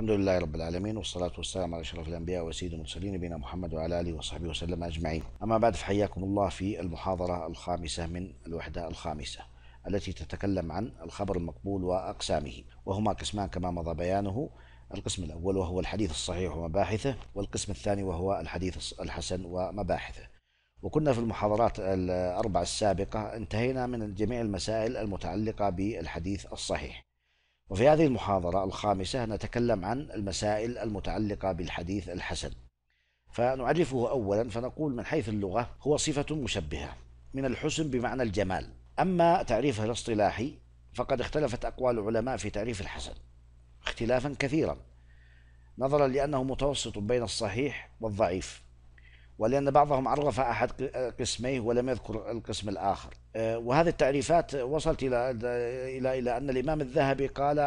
الحمد لله رب العالمين والصلاة والسلام على أشرف الأنبياء وسيد المرسلين نبينا محمد وعلى آله وصحبه وسلم أجمعين أما بعد فحياكم الله في المحاضرة الخامسة من الوحدة الخامسة التي تتكلم عن الخبر المقبول وأقسامه وهما قسمان كما مضى بيانه القسم الأول وهو الحديث الصحيح ومباحثه والقسم الثاني وهو الحديث الحسن ومباحثه وكنا في المحاضرات الأربع السابقة انتهينا من جميع المسائل المتعلقة بالحديث الصحيح وفي هذه المحاضرة الخامسة نتكلم عن المسائل المتعلقة بالحديث الحسن فنعرفه أولا فنقول من حيث اللغة هو صفة مشبهة من الحسن بمعنى الجمال أما تعريفه الاصطلاحي فقد اختلفت أقوال العلماء في تعريف الحسن اختلافا كثيرا نظرا لأنه متوسط بين الصحيح والضعيف ولأن بعضهم عرف أحد قسميه ولم يذكر القسم الآخر آه، وهذه التعريفات وصلت إلى, إلى, إلى أن الإمام الذهبي قال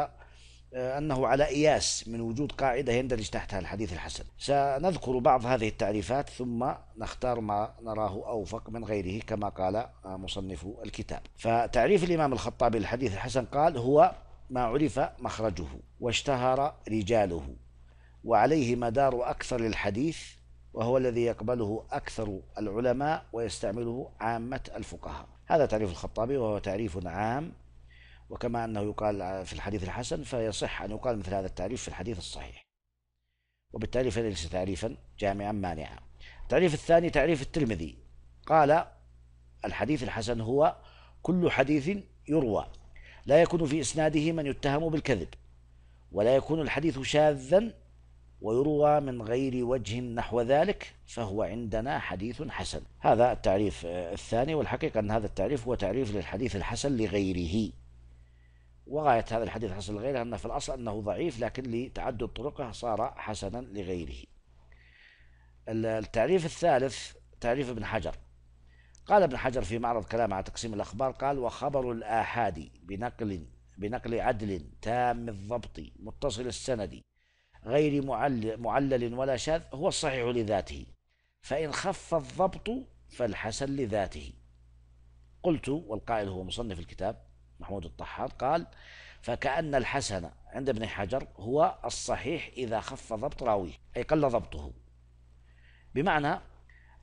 آه، أنه على إياس من وجود قاعدة يندرج تحتها الحديث الحسن سنذكر بعض هذه التعريفات ثم نختار ما نراه أوفق من غيره كما قال آه، مصنف الكتاب فتعريف الإمام الخطابي للحديث الحسن قال هو ما عرف مخرجه واشتهر رجاله وعليه مدار أكثر الحديث وهو الذي يقبله أكثر العلماء ويستعمله عامة الفقهاء هذا تعريف الخطابي وهو تعريف عام وكما أنه يقال في الحديث الحسن فيصح أن يقال مثل هذا التعريف في الحديث الصحيح وبالتالي فليس تعريفا جامعا مانعا التعريف الثاني تعريف الترمذي قال الحديث الحسن هو كل حديث يروى لا يكون في إسناده من يتهم بالكذب ولا يكون الحديث شاذا ويروى من غير وجه نحو ذلك فهو عندنا حديث حسن هذا التعريف آه، الثاني والحقيقة أن هذا التعريف هو تعريف للحديث الحسن لغيره وغاية هذا الحديث الحسن لغيره أن في الأصل أنه ضعيف لكن لتعدد طرقه صار حسنا لغيره التعريف الثالث تعريف ابن حجر قال ابن حجر في معرض كلام على تقسيم الأخبار قال وخبر الآحاد بنقل بنقل عدل تام الضبط متصل السند غير معلل, ولا شاذ هو الصحيح لذاته فإن خف الضبط فالحسن لذاته قلت والقائل هو مصنف الكتاب محمود الطحان قال فكأن الحسن عند ابن حجر هو الصحيح إذا خف ضبط راويه أي قل ضبطه بمعنى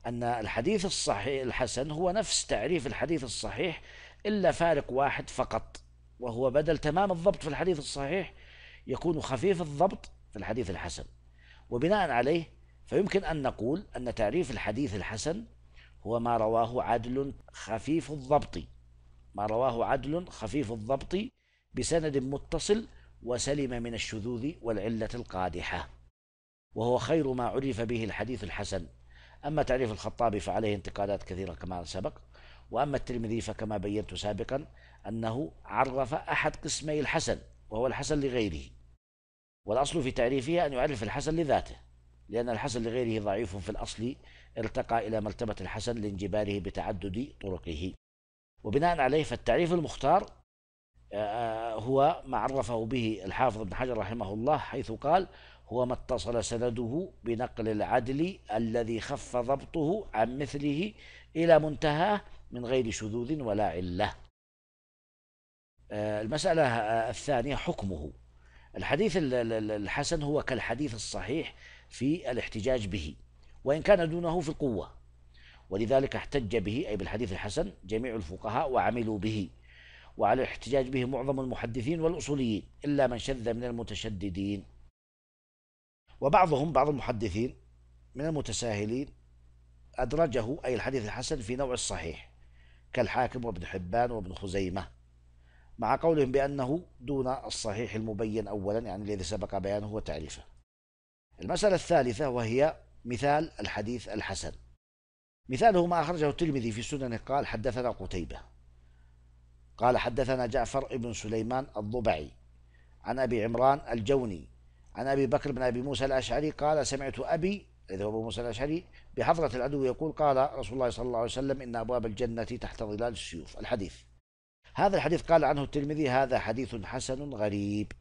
أن الحديث الصحيح الحسن هو نفس تعريف الحديث الصحيح إلا فارق واحد فقط وهو بدل تمام الضبط في الحديث الصحيح يكون خفيف الضبط في الحديث الحسن وبناء عليه فيمكن أن نقول أن تعريف الحديث الحسن هو ما رواه عدل خفيف الضبط ما رواه عدل خفيف الضبط بسند متصل وسلم من الشذوذ والعلة القادحة وهو خير ما عرف به الحديث الحسن أما تعريف الخطابي فعليه انتقادات كثيرة كما سبق وأما الترمذي فكما بينت سابقا أنه عرف أحد قسمي الحسن وهو الحسن لغيره والأصل في تعريفها أن يعرف الحسن لذاته لأن الحسن لغيره ضعيف في الأصل ارتقى إلى مرتبة الحسن لانجباره بتعدد طرقه وبناء عليه فالتعريف المختار آه، آه، هو ما عرفه به الحافظ ابن حجر رحمه الله حيث قال هو ما اتصل سنده بنقل العدل الذي خف ضبطه عن مثله إلى منتهاه من غير شذوذ ولا علة آه، المسألة الثانية حكمه الحديث الحسن هو كالحديث الصحيح في الاحتجاج به وإن كان دونه في القوة ولذلك احتج به أي بالحديث الحسن جميع الفقهاء وعملوا به وعلى الاحتجاج به معظم المحدثين والأصوليين إلا من شذ من المتشددين وبعضهم بعض المحدثين من المتساهلين أدرجه أي الحديث الحسن في نوع الصحيح كالحاكم وابن حبان وابن خزيمة مع قولهم بأنه دون الصحيح المبين أولا يعني الذي سبق بيانه وتعريفه المسألة الثالثة وهي مثال الحديث الحسن مثاله ما أخرجه الترمذي في سننه قال حدثنا قتيبة قال حدثنا جعفر ابن سليمان الضبعي عن أبي عمران الجوني عن أبي بكر بن أبي موسى الأشعري قال سمعت أبي الذي هو أبو موسى الأشعري بحضرة العدو يقول قال رسول الله صلى الله عليه وسلم إن أبواب الجنة تحت ظلال السيوف الحديث هذا الحديث قال عنه الترمذي هذا حديث حسن غريب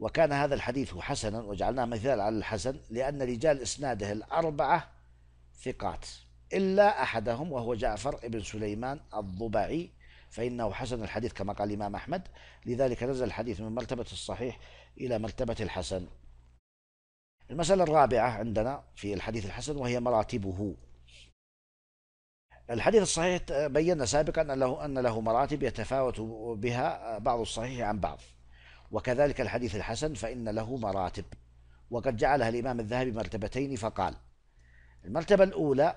وكان هذا الحديث حسنا وجعلناه مثال على الحسن لأن رجال إسناده الأربعة ثقات إلا أحدهم وهو جعفر بن سليمان الضبعي فإنه حسن الحديث كما قال الإمام أحمد لذلك نزل الحديث من مرتبة الصحيح إلى مرتبة الحسن المسألة الرابعة عندنا في الحديث الحسن وهي مراتبه الحديث الصحيح بينا سابقا أن له, أن له مراتب يتفاوت بها بعض الصحيح عن بعض وكذلك الحديث الحسن فإن له مراتب وقد جعلها الإمام الذهبي مرتبتين فقال المرتبة الأولى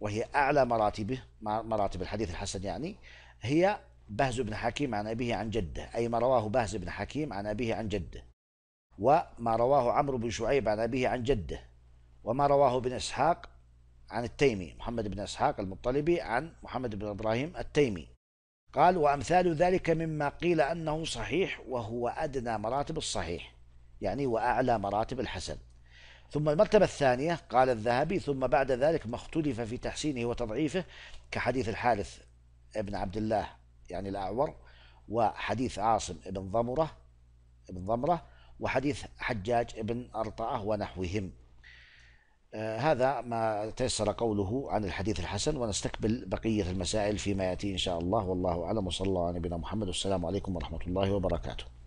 وهي أعلى مراتبه مراتب الحديث الحسن يعني هي بهز بن حكيم عن أبيه عن جده أي ما رواه بهز بن حكيم عن أبيه عن جده وما رواه عمرو بن شعيب عن أبيه عن جده وما رواه ابن إسحاق عن التيمي محمد بن اسحاق المطلبي عن محمد بن ابراهيم التيمي قال وامثال ذلك مما قيل انه صحيح وهو ادنى مراتب الصحيح يعني واعلى مراتب الحسن ثم المرتبة الثانية قال الذهبي ثم بعد ذلك ما اختلف في تحسينه وتضعيفه كحديث الحارث ابن عبد الله يعني الأعور وحديث عاصم ابن ضمرة ابن ضمرة وحديث حجاج ابن أرطعة ونحوهم آه، هذا ما تيسر قوله عن الحديث الحسن ونستقبل بقية المسائل فيما يأتي إن شاء الله والله أعلم وصلى الله على نبينا محمد والسلام عليكم ورحمة الله وبركاته